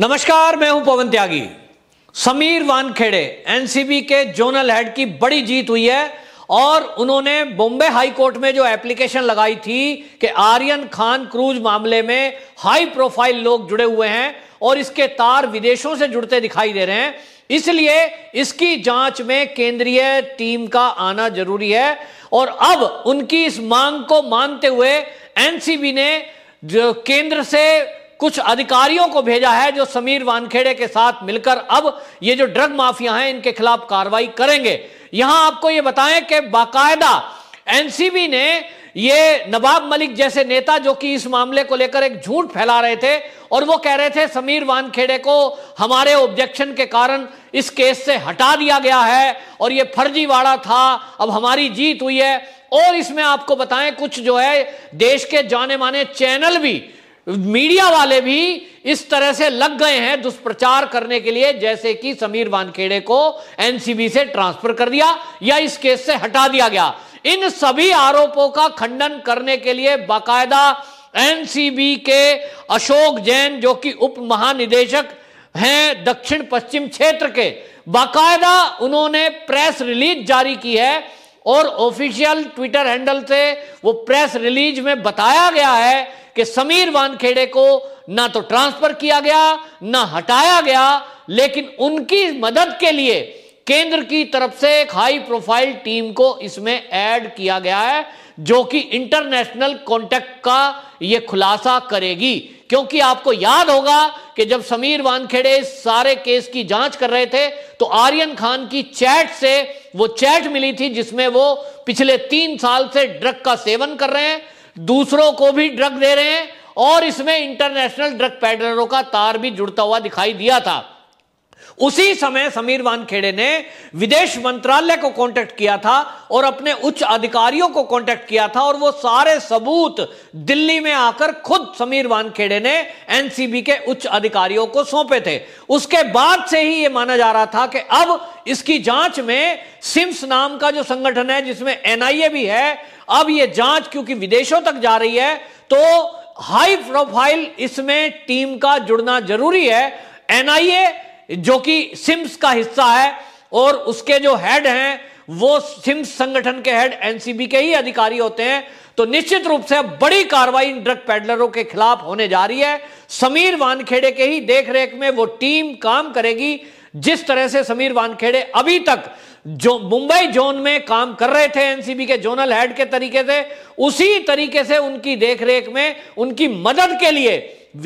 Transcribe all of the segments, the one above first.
नमस्कार मैं हूं पवन त्यागी समीर वानखेड़े एनसीबी के जोनल हेड की बड़ी जीत हुई है और उन्होंने बॉम्बे हाई कोर्ट में जो एप्लीकेशन लगाई थी कि आर्यन खान क्रूज मामले में हाई प्रोफाइल लोग जुड़े हुए हैं और इसके तार विदेशों से जुड़ते दिखाई दे रहे हैं इसलिए इसकी जांच में केंद्रीय टीम का आना जरूरी है और अब उनकी इस मांग को मानते हुए एनसीबी ने जो केंद्र से कुछ अधिकारियों को भेजा है जो समीर वानखेड़े के साथ मिलकर अब ये जो ड्रग माफिया हैं इनके खिलाफ कार्रवाई करेंगे यहां आपको ये बताएं कि बाकायदा एनसीबी ने ये नवाब मलिक जैसे नेता जो कि इस मामले को लेकर एक झूठ फैला रहे थे और वो कह रहे थे समीर वानखेड़े को हमारे ऑब्जेक्शन के कारण इस केस से हटा दिया गया है और ये फर्जीवाड़ा था अब हमारी जीत हुई है और इसमें आपको बताएं कुछ जो है देश के जाने माने चैनल भी मीडिया वाले भी इस तरह से लग गए हैं दुष्प्रचार करने के लिए जैसे कि समीर वानखेड़े को एनसीबी से ट्रांसफर कर दिया या इस केस से हटा दिया गया इन सभी आरोपों का खंडन करने के लिए बाकायदा एनसीबी के अशोक जैन जो कि उप महानिदेशक हैं दक्षिण पश्चिम क्षेत्र के बाकायदा उन्होंने प्रेस रिलीज जारी की है और ऑफिशियल ट्विटर हैंडल से वो प्रेस रिलीज में बताया गया है कि समीर वानखेड़े को ना तो ट्रांसफर किया गया ना हटाया गया लेकिन उनकी मदद के लिए केंद्र की तरफ से एक हाई प्रोफाइल टीम को इसमें ऐड किया गया है जो कि इंटरनेशनल कॉन्टेक्ट का यह खुलासा करेगी क्योंकि आपको याद होगा कि जब समीर वानखेड़े इस सारे केस की जांच कर रहे थे तो आर्यन खान की चैट से वो चैट मिली थी जिसमें वो पिछले तीन साल से ड्रग का सेवन कर रहे हैं दूसरों को भी ड्रग दे रहे हैं और इसमें इंटरनेशनल ड्रग पैडलरों का तार भी जुड़ता हुआ दिखाई दिया था उसी समय समीर वानखेड़े ने विदेश मंत्रालय को कांटेक्ट किया था और अपने उच्च अधिकारियों को कांटेक्ट किया था और वो सारे सबूत दिल्ली में आकर खुद समीर वानखेड़े ने एनसीबी के उच्च अधिकारियों को सौंपे थे उसके बाद से ही ये माना जा रहा था कि अब इसकी जांच में सिम्स नाम का जो संगठन है जिसमें एनआईए भी है अब यह जांच क्योंकि विदेशों तक जा रही है तो हाई प्रोफाइल इसमें टीम का जुड़ना जरूरी है एनआईए जो कि सिम्स का हिस्सा है और उसके जो हेड हैं वो सिम्स संगठन के हेड एनसीबी के ही अधिकारी होते हैं तो निश्चित रूप से बड़ी कार्रवाई इन ड्रग पेडलरों के खिलाफ होने जा रही है समीर वानखेड़े के ही देखरेख में वो टीम काम करेगी जिस तरह से समीर वानखेड़े अभी तक जो मुंबई जोन में काम कर रहे थे एनसीबी के जोनल हेड के तरीके से उसी तरीके से उनकी देखरेख में उनकी मदद के लिए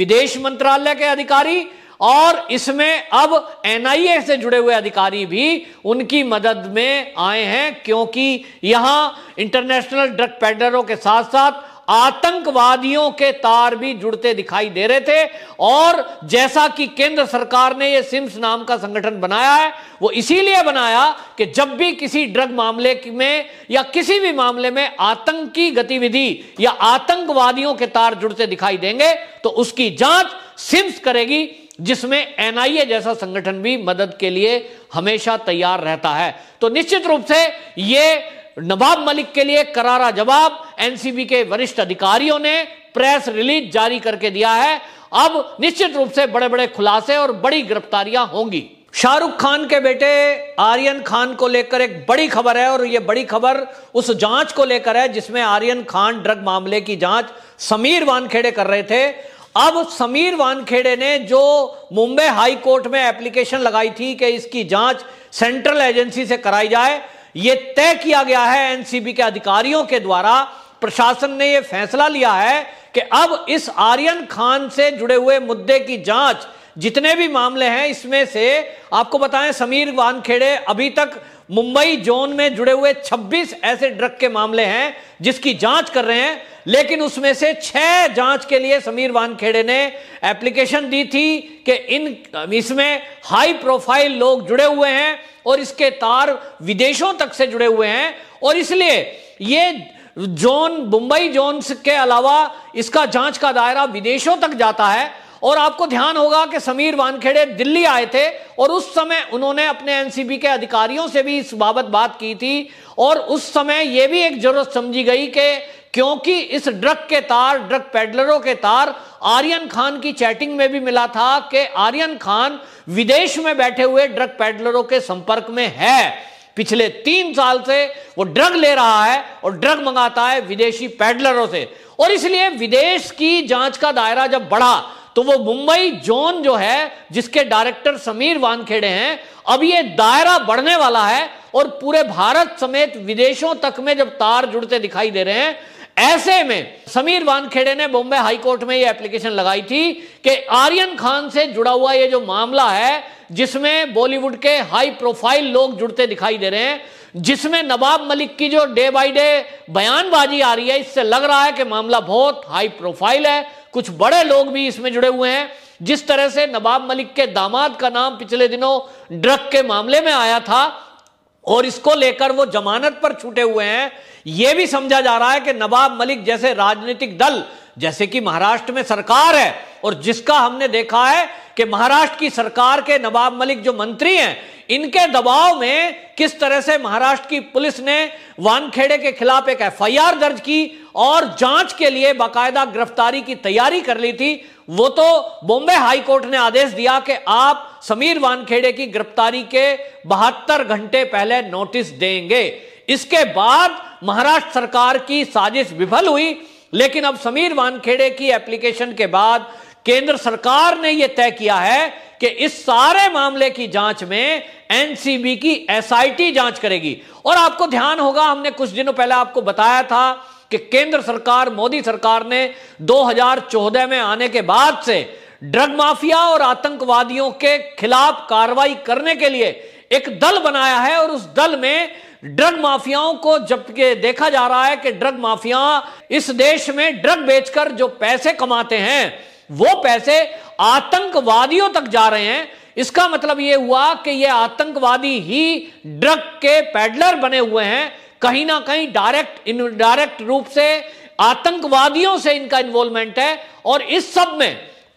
विदेश मंत्रालय के अधिकारी और इसमें अब एनआईए से जुड़े हुए अधिकारी भी उनकी मदद में आए हैं क्योंकि यहां इंटरनेशनल ड्रग पेडलरों के साथ साथ आतंकवादियों के तार भी जुड़ते दिखाई दे रहे थे और जैसा कि केंद्र सरकार ने यह सिम्स नाम का संगठन बनाया है वो इसीलिए बनाया कि जब भी किसी ड्रग मामले में या किसी भी मामले में आतंकी गतिविधि या आतंकवादियों के तार जुड़ते दिखाई देंगे तो उसकी जांच सिम्स करेगी जिसमें एनआईए जैसा संगठन भी मदद के लिए हमेशा तैयार रहता है तो निश्चित रूप से यह नवाब मलिक के लिए करारा जवाब एनसीबी के वरिष्ठ अधिकारियों ने प्रेस रिलीज जारी करके दिया है अब निश्चित रूप से बड़े बड़े खुलासे और बड़ी गिरफ्तारियां होंगी शाहरुख खान के बेटे आर्यन खान को लेकर एक बड़ी खबर है और यह बड़ी खबर उस जांच को लेकर है जिसमें आर्यन खान ड्रग मामले की जांच समीर वानखेड़े कर रहे थे अब समीर वानखेड़े ने जो मुंबई हाई कोर्ट में एप्लीकेशन लगाई थी कि इसकी जांच सेंट्रल एजेंसी से कराई जाए यह तय किया गया है एनसीबी के अधिकारियों के द्वारा प्रशासन ने यह फैसला लिया है कि अब इस आर्यन खान से जुड़े हुए मुद्दे की जांच जितने भी मामले हैं इसमें से आपको बताएं समीर वानखेड़े अभी तक मुंबई जोन में जुड़े हुए 26 ऐसे ड्रग के मामले हैं जिसकी जांच कर रहे हैं लेकिन उसमें से छह जांच के लिए समीर वानखेड़े ने एप्लीकेशन दी थी कि इन इसमें हाई प्रोफाइल लोग जुड़े हुए हैं और इसके तार विदेशों तक से जुड़े हुए हैं और इसलिए ये जोन मुंबई जोन के अलावा इसका जांच का दायरा विदेशों तक जाता है और आपको ध्यान होगा कि समीर वानखेड़े दिल्ली आए थे और उस समय उन्होंने अपने एनसीबी के अधिकारियों से भी इस बाबत बात की थी और उस समय यह भी एक जरूरत समझी गई कि क्योंकि इस ड्रग के तार ड्रग पेडलरों के तार आर्यन खान की चैटिंग में भी मिला था कि आर्यन खान विदेश में बैठे हुए ड्रग पेडलरों के संपर्क में है पिछले तीन साल से वो ड्रग ले रहा है और ड्रग मंगाता है विदेशी पेडलरों से और इसलिए विदेश की जांच का दायरा जब बढ़ा तो वो मुंबई जोन जो है जिसके डायरेक्टर समीर वानखेड़े हैं अब ये दायरा बढ़ने वाला है और पूरे भारत समेत विदेशों तक में जब तार जुड़ते दिखाई दे रहे हैं ऐसे में समीर वानखेड़े ने बॉम्बे हाईकोर्ट में ये एप्लीकेशन लगाई थी कि आर्यन खान से जुड़ा हुआ ये जो मामला है जिसमें बॉलीवुड के हाई प्रोफाइल लोग जुड़ते दिखाई दे रहे हैं जिसमें नवाब मलिक की जो डे बाई डे बयानबाजी आ रही है इससे लग रहा है कि मामला बहुत हाई प्रोफाइल है कुछ बड़े लोग भी इसमें जुड़े हुए हैं जिस तरह से नवाब मलिक के दामाद का नाम पिछले दिनों ड्रग के मामले में आया था और इसको लेकर वो जमानत पर छूटे हुए हैं यह भी समझा जा रहा है कि नवाब मलिक जैसे राजनीतिक दल जैसे कि महाराष्ट्र में सरकार है और जिसका हमने देखा है कि महाराष्ट्र की सरकार के नवाब मलिक जो मंत्री हैं इनके दबाव में किस तरह से महाराष्ट्र की पुलिस ने वानखेड़े के खिलाफ एक एफआईआर दर्ज की और जांच के लिए बाकायदा गिरफ्तारी की तैयारी कर ली थी वो तो बॉम्बे हाईकोर्ट ने आदेश दिया कि आप समीर वानखेड़े की गिरफ्तारी के बहत्तर घंटे पहले नोटिस देंगे इसके बाद महाराष्ट्र सरकार की साजिश विफल हुई लेकिन अब समीर वानखेड़े की एप्लीकेशन के बाद केंद्र सरकार ने यह तय किया है कि इस सारे मामले की जांच में एनसीबी की एसआईटी जांच करेगी और आपको ध्यान होगा हमने कुछ दिनों पहले आपको बताया था कि केंद्र सरकार मोदी सरकार ने 2014 में आने के बाद से ड्रग माफिया और आतंकवादियों के खिलाफ कार्रवाई करने के लिए एक दल बनाया है और उस दल में ड्रग माफियाओं को जबकि देखा जा रहा है कि ड्रग माफिया इस देश में ड्रग बेचकर जो पैसे कमाते हैं वो पैसे आतंकवादियों तक जा रहे हैं इसका मतलब यह हुआ कि यह आतंकवादी ही ड्रग के पैडलर बने हुए हैं कहीं ना कहीं डायरेक्ट इनडायरेक्ट रूप से आतंकवादियों से इनका इन्वॉल्वमेंट है और इस सब में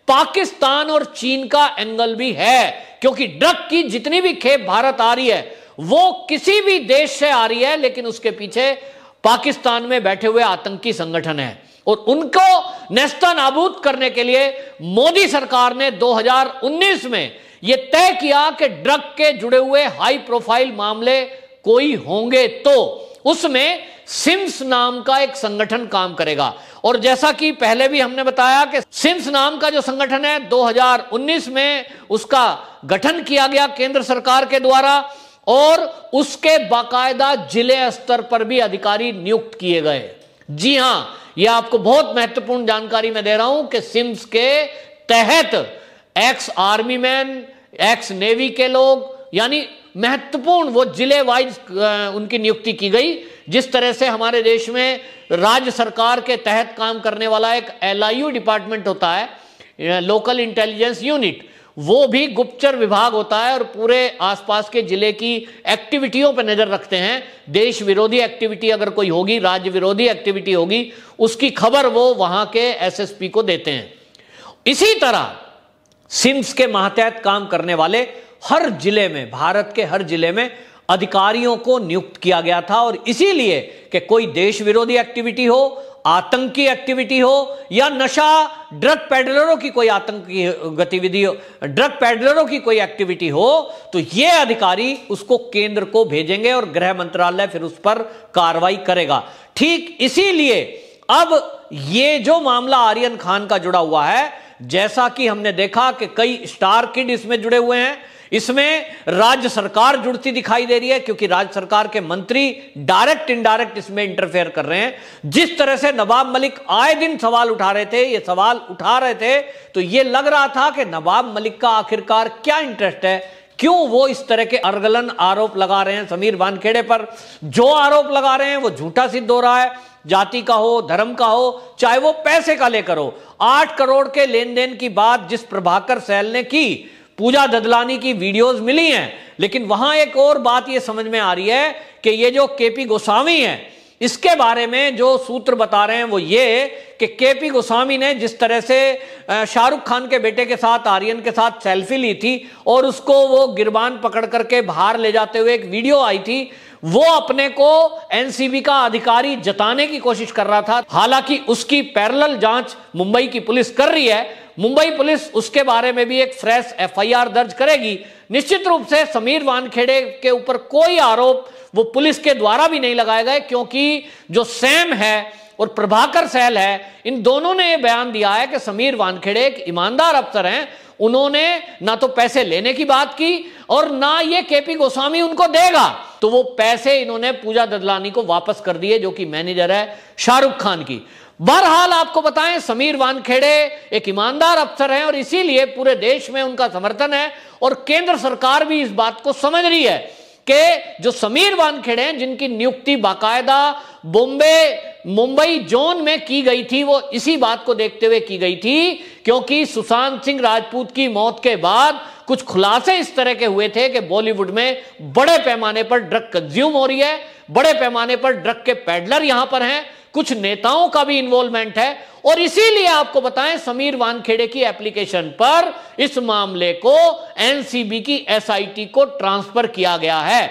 पाकिस्तान और चीन का एंगल भी है क्योंकि ड्रग की जितनी भी खेप भारत आ रही है वो किसी भी देश से आ रही है लेकिन उसके पीछे पाकिस्तान में बैठे हुए आतंकी संगठन है और उनको नेस्ता नाबूद करने के लिए मोदी सरकार ने 2019 में यह तय किया कि ड्रग के जुड़े हुए हाई प्रोफाइल मामले कोई होंगे तो उसमें सिम्स नाम का एक संगठन काम करेगा और जैसा कि पहले भी हमने बताया कि सिम्स नाम का जो संगठन है 2019 में उसका गठन किया गया केंद्र सरकार के द्वारा और उसके बाकायदा जिले स्तर पर भी अधिकारी नियुक्त किए गए जी हां यह आपको बहुत महत्वपूर्ण जानकारी मैं दे रहा हूं कि सिम्स के तहत ex army man ex navy के लोग यानी महत्वपूर्ण वो जिले वाइज उनकी नियुक्ति की गई जिस तरह से हमारे देश में राज्य सरकार के तहत काम करने वाला एक एल डिपार्टमेंट होता है लोकल इंटेलिजेंस यूनिट वो भी गुप्तचर विभाग होता है और पूरे आसपास के जिले की एक्टिविटियों पर नजर रखते हैं देश विरोधी एक्टिविटी अगर कोई होगी राज्य विरोधी एक्टिविटी होगी उसकी खबर वो वहां के एसएसपी को देते हैं इसी तरह सिम्स के महातहत काम करने वाले हर जिले में भारत के हर जिले में अधिकारियों को नियुक्त किया गया था और इसीलिए कि कोई देश विरोधी एक्टिविटी हो आतंकी एक्टिविटी हो या नशा ड्रग पेडलरों की कोई आतंकी गतिविधि हो ड्रग पेडलरों की कोई एक्टिविटी हो तो ये अधिकारी उसको केंद्र को भेजेंगे और गृह मंत्रालय फिर उस पर कार्रवाई करेगा ठीक इसीलिए अब ये जो मामला आर्यन खान का जुड़ा हुआ है जैसा कि हमने देखा कि कई स्टार किड इसमें जुड़े हुए हैं इसमें राज्य सरकार जुड़ती दिखाई दे रही है क्योंकि राज्य सरकार के मंत्री डायरेक्ट इनडायरेक्ट इसमें इंटरफेयर कर रहे हैं जिस तरह से नवाब मलिक आए दिन सवाल उठा रहे थे ये सवाल उठा रहे थे तो ये लग रहा था कि नवाब मलिक का आखिरकार क्या इंटरेस्ट है क्यों वो इस तरह के अर्गलन आरोप लगा रहे हैं समीर वानखेड़े पर जो आरोप लगा रहे हैं वो झूठा सिद्ध हो रहा है जाति का हो धर्म का हो चाहे वो पैसे का लेकर हो आठ करोड़ के लेन देन की बात जिस प्रभाकर सैल ने की पूजा ददलानी की वीडियोस मिली हैं लेकिन वहां एक और बात यह समझ में आ रही है कि ये जो केपी गोस्वामी है इसके बारे में जो सूत्र बता रहे हैं वो ये कि केपी गोस्वामी ने जिस तरह से शाहरुख खान के बेटे के साथ आर्यन के साथ सेल्फी ली थी और उसको वो गिरबान पकड़ करके बाहर ले जाते हुए एक वीडियो आई थी वो अपने को एनसीबी का अधिकारी जताने की कोशिश कर रहा था हालांकि उसकी पैरल जांच मुंबई की पुलिस कर रही है मुंबई पुलिस उसके बारे में भी एक फ्रेश एफआईआर दर्ज करेगी निश्चित रूप से समीर वानखेड़े के ऊपर कोई आरोप वो पुलिस के द्वारा भी नहीं लगाए गए क्योंकि जो सैम है और प्रभाकर सहल है इन दोनों ने यह बयान दिया है कि समीर वानखेड़े एक ईमानदार अफसर हैं उन्होंने ना तो पैसे लेने की बात की और ना ये केपी गोस्वामी उनको देगा तो वो पैसे इन्होंने पूजा ददलानी को वापस कर दिए जो कि मैनेजर है शाहरुख खान की बहरहाल आपको बताएं समीर वानखेड़े एक ईमानदार अफसर हैं और इसीलिए पूरे देश में उनका समर्थन है और केंद्र सरकार भी इस बात को समझ रही है कि जो समीर वानखेड़े हैं जिनकी नियुक्ति बाकायदा बॉम्बे मुंबई जोन में की गई थी वो इसी बात को देखते हुए की गई थी क्योंकि सुशांत सिंह राजपूत की मौत के बाद कुछ खुलासे इस तरह के हुए थे कि बॉलीवुड में बड़े पैमाने पर ड्रग कंज्यूम हो रही है बड़े पैमाने पर ड्रग के पैडलर यहां पर हैं कुछ नेताओं का भी इन्वॉल्वमेंट है और इसीलिए आपको बताएं समीर वानखेड़े की एप्लीकेशन पर इस मामले को एनसीबी की एसआईटी को ट्रांसफर किया गया है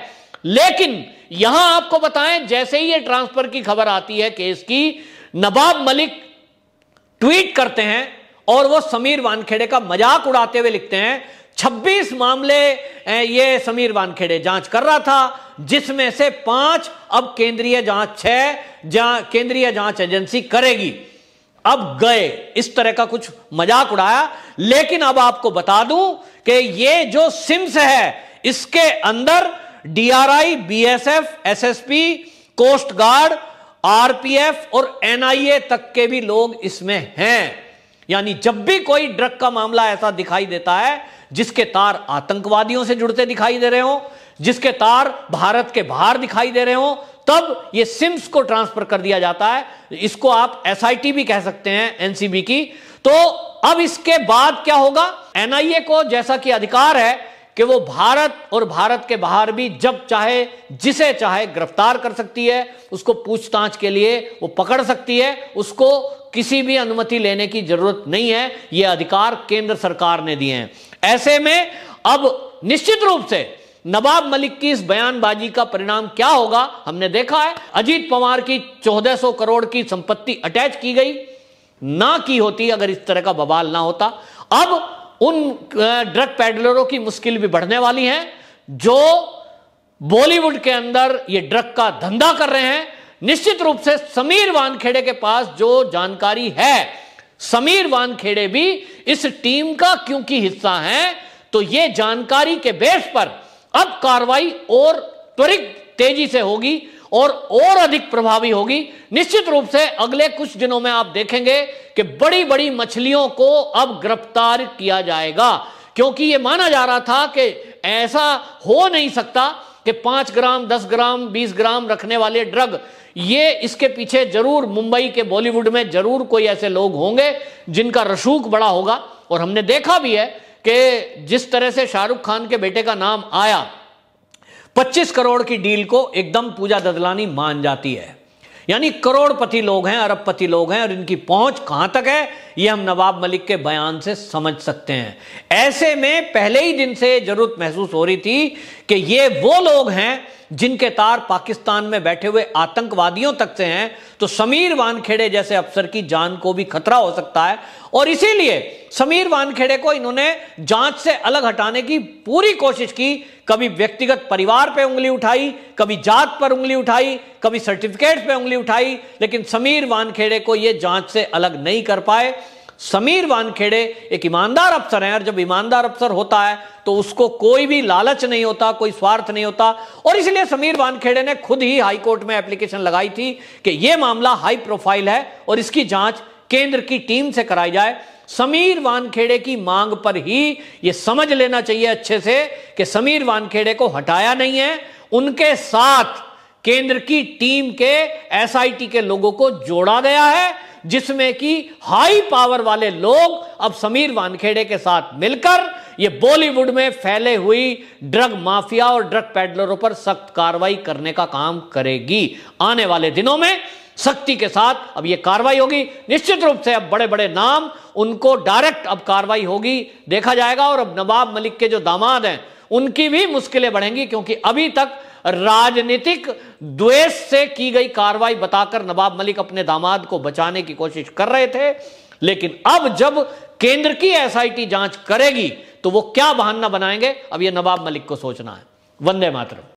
लेकिन यहां आपको बताएं जैसे ही ये ट्रांसफर की खबर आती है केस की नवाब मलिक ट्वीट करते हैं और वो समीर वानखेड़े का मजाक उड़ाते हुए लिखते हैं छब्बीस मामले ये समीर वानखेड़े जांच कर रहा था जिसमें से पांच अब केंद्रीय जांच छह जा, केंद्रीय जांच एजेंसी करेगी अब गए इस तरह का कुछ मजाक उड़ाया लेकिन अब आपको बता दूं कि ये जो सिम्स है इसके अंदर DRI BSF SSP coast guard RPF और एनआईए तक के भी लोग इसमें हैं यानी जब भी कोई ड्रग का मामला ऐसा दिखाई देता है जिसके तार आतंकवादियों से जुड़ते दिखाई दे रहे हो जिसके तार भारत के बाहर दिखाई दे रहे हो तब ये सिम्स को ट्रांसफर कर दिया जाता है इसको आप एसआईटी भी कह सकते हैं एनसीबी की तो अब इसके बाद क्या होगा एनआईए को जैसा कि अधिकार है कि वो भारत और भारत के बाहर भी जब चाहे जिसे चाहे गिरफ्तार कर सकती है उसको पूछताछ के लिए वो पकड़ सकती है उसको किसी भी अनुमति लेने की जरूरत नहीं है ये अधिकार केंद्र सरकार ने दिए हैं ऐसे में अब निश्चित रूप से नवाब मलिक की इस बयानबाजी का परिणाम क्या होगा हमने देखा है अजीत पवार की 1400 करोड़ की संपत्ति अटैच की गई ना की होती अगर इस तरह का बवाल ना होता अब उन ड्रग पैडलरों की मुश्किल भी बढ़ने वाली है जो बॉलीवुड के अंदर ये ड्रग का धंधा कर रहे हैं निश्चित रूप से समीर वानखेड़े के पास जो जानकारी है समीर वानखेड़े भी इस टीम का क्योंकि हिस्सा है तो ये जानकारी के बेस पर अब कार्रवाई और त्वरित तेजी से होगी और और अधिक प्रभावी होगी निश्चित रूप से अगले कुछ दिनों में आप देखेंगे कि बड़ी बड़ी मछलियों को अब गिरफ्तार किया जाएगा क्योंकि यह माना जा रहा था कि ऐसा हो नहीं सकता कि पांच ग्राम दस ग्राम बीस ग्राम रखने वाले ड्रग ये इसके पीछे जरूर मुंबई के बॉलीवुड में जरूर कोई ऐसे लोग होंगे जिनका रसूख बड़ा होगा और हमने देखा भी है कि जिस तरह से शाहरुख खान के बेटे का नाम आया 25 करोड़ की डील को एकदम पूजा ददलानी मान जाती है यानी करोड़पति लोग हैं अरबपति लोग हैं और इनकी पहुंच कहां तक है ये हम नवाब मलिक के बयान से समझ सकते हैं ऐसे में पहले ही दिन से जरूरत महसूस हो रही थी कि ये वो लोग हैं जिनके तार पाकिस्तान में बैठे हुए आतंकवादियों तक से हैं तो समीर वानखेड़े जैसे अफसर की जान को भी खतरा हो सकता है और इसीलिए समीर वानखेड़े को इन्होंने जांच से अलग हटाने की पूरी कोशिश की कभी व्यक्तिगत परिवार पे उंगली उठाई कभी जात पर उंगली उठाई कभी सर्टिफिकेट पे उंगली उठाई लेकिन समीर वानखेड़े को यह जांच से अलग नहीं कर पाए समीर वानखेड़े एक ईमानदार अफसर हैं और जब ईमानदार अफसर होता है तो उसको कोई भी लालच नहीं होता कोई स्वार्थ नहीं होता और इसलिए समीर वानखेड़े ने खुद ही हाईकोर्ट में एप्लीकेशन लगाई थी कि यह मामला हाई प्रोफाइल है और इसकी जांच केंद्र की टीम से कराई जाए समीर वानखेड़े की मांग पर ही यह समझ लेना चाहिए अच्छे से कि समीर वानखेड़े को हटाया नहीं है उनके साथ केंद्र की टीम के एसआईटी के लोगों को जोड़ा गया है जिसमें कि हाई पावर वाले लोग अब समीर वानखेड़े के साथ मिलकर ये बॉलीवुड में फैले हुई ड्रग माफिया और ड्रग पैडलरों पर सख्त कार्रवाई करने का काम करेगी आने वाले दिनों में सख्ती के साथ अब ये कार्रवाई होगी निश्चित रूप से अब बड़े बड़े नाम उनको डायरेक्ट अब कार्रवाई होगी देखा जाएगा और अब नवाब मलिक के जो दामाद हैं उनकी भी मुश्किलें बढ़ेंगी क्योंकि अभी तक राजनीतिक द्वेष से की गई कार्रवाई बताकर नवाब मलिक अपने दामाद को बचाने की कोशिश कर रहे थे लेकिन अब जब केंद्र की एसआईटी जांच करेगी तो वो क्या बहाना बनाएंगे अब ये नवाब मलिक को सोचना है वंदे मातरम